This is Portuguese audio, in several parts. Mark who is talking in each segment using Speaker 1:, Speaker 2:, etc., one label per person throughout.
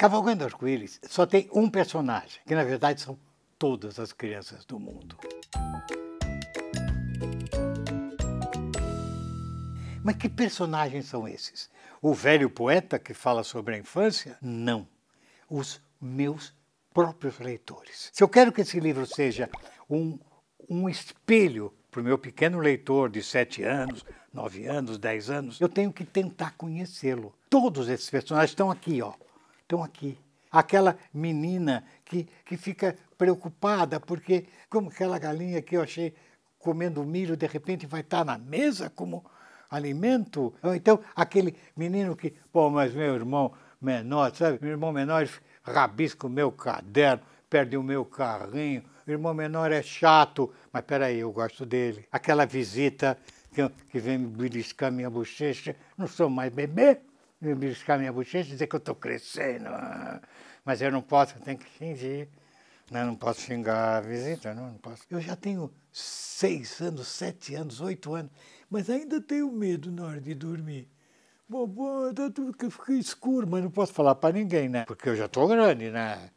Speaker 1: Cavalgando Arco-Íris só tem um personagem, que na verdade são todas as crianças do mundo. Mas que personagens são esses? O velho poeta que fala sobre a infância? Não. Os meus próprios leitores. Se eu quero que esse livro seja um, um espelho para o meu pequeno leitor de 7 anos, 9 anos, 10 anos, eu tenho que tentar conhecê-lo. Todos esses personagens estão aqui, ó estão aqui. Aquela menina que, que fica preocupada porque, como aquela galinha que eu achei comendo milho, de repente vai estar na mesa como alimento. Então, aquele menino que, pô, mas meu irmão menor, sabe? Meu irmão menor rabisca o meu caderno, perde o meu carrinho. Meu irmão menor é chato, mas peraí, eu gosto dele. Aquela visita que, que vem me beliscar minha bochecha, não sou mais bebê beliscar minha bochecha e dizer que eu estou crescendo. Ah, mas eu não posso, eu tenho que fingir. Né? Não posso xingar a visita, não, não posso. Eu já tenho seis anos, sete anos, oito anos, mas ainda tenho medo na hora de dormir. Bom, bom, tá tudo que fica escuro, mas não posso falar para ninguém, né? Porque eu já estou grande, né?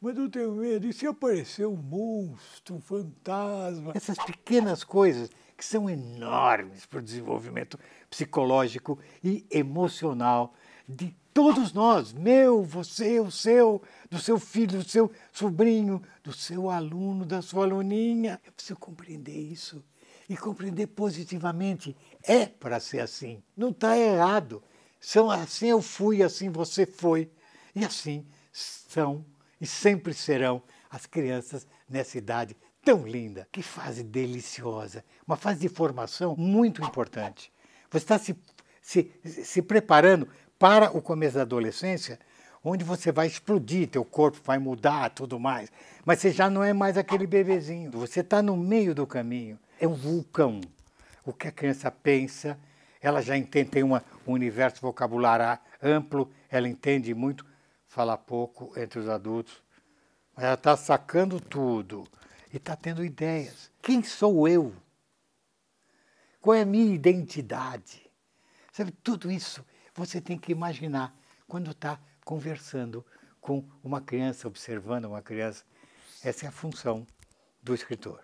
Speaker 1: Mas eu tenho medo. E se aparecer um monstro, um fantasma? Essas pequenas coisas que são enormes para o desenvolvimento psicológico e emocional de todos nós, meu, você, o seu, do seu filho, do seu sobrinho, do seu aluno, da sua aluninha. Eu preciso compreender isso e compreender positivamente. É para ser assim, não está errado. São assim eu fui, assim você foi e assim são e sempre serão as crianças nessa idade tão linda, que fase deliciosa, uma fase de formação muito importante. Você está se, se, se preparando para o começo da adolescência, onde você vai explodir, teu corpo vai mudar, tudo mais. Mas você já não é mais aquele bebezinho. Você está no meio do caminho. É um vulcão. O que a criança pensa, ela já entende, tem uma, um universo vocabular amplo, ela entende muito, fala pouco entre os adultos, mas ela está sacando tudo e está tendo ideias. Quem sou eu? Qual é a minha identidade? Sabe, tudo isso você tem que imaginar quando está conversando com uma criança, observando uma criança. Essa é a função do escritor.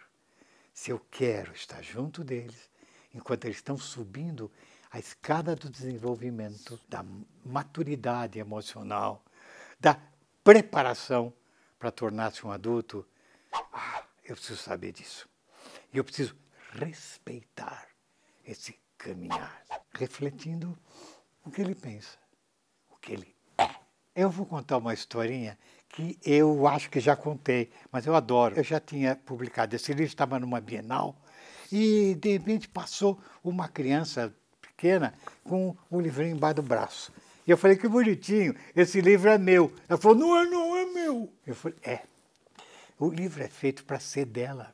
Speaker 1: Se eu quero estar junto deles, enquanto eles estão subindo a escada do desenvolvimento, da maturidade emocional, da preparação para tornar-se um adulto eu preciso saber disso. E eu preciso respeitar esse caminhar, refletindo o que ele pensa, o que ele é. Eu vou contar uma historinha que eu acho que já contei, mas eu adoro. Eu já tinha publicado esse livro, estava numa Bienal, e de repente passou uma criança pequena com um livrinho embaixo do braço. E eu falei, que bonitinho, esse livro é meu. Ela falou, não é, não, é meu. Eu falei, é. O livro é feito para ser dela,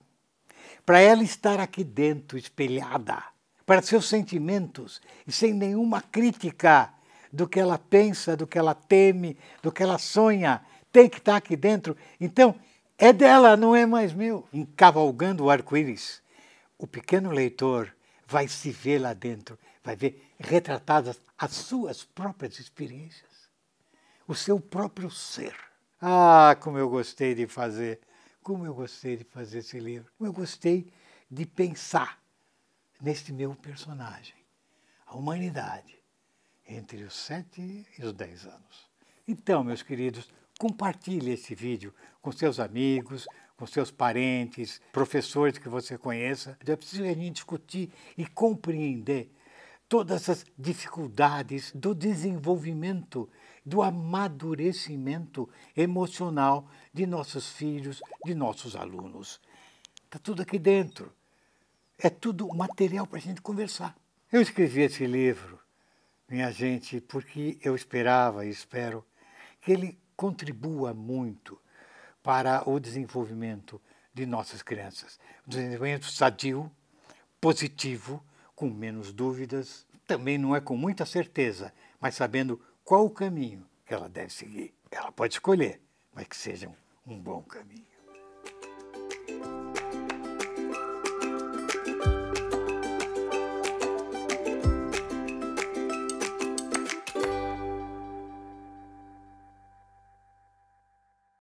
Speaker 1: para ela estar aqui dentro, espelhada, para seus sentimentos e sem nenhuma crítica do que ela pensa, do que ela teme, do que ela sonha, tem que estar aqui dentro. Então, é dela, não é mais meu. Encavalgando o arco-íris, o pequeno leitor vai se ver lá dentro, vai ver retratadas as suas próprias experiências, o seu próprio ser. Ah, como eu gostei de fazer como eu gostei de fazer esse livro. Como eu gostei de pensar neste meu personagem, a humanidade, entre os 7 e os 10 anos. Então, meus queridos, compartilhe esse vídeo com seus amigos, com seus parentes, professores que você conheça. É preciso a gente discutir e compreender todas as dificuldades do desenvolvimento do amadurecimento emocional de nossos filhos, de nossos alunos. Está tudo aqui dentro. É tudo material para a gente conversar. Eu escrevi esse livro, minha gente, porque eu esperava e espero que ele contribua muito para o desenvolvimento de nossas crianças. Um desenvolvimento sadio, positivo, com menos dúvidas, também não é com muita certeza, mas sabendo qual o caminho que ela deve seguir. Ela pode escolher, mas que seja um bom caminho.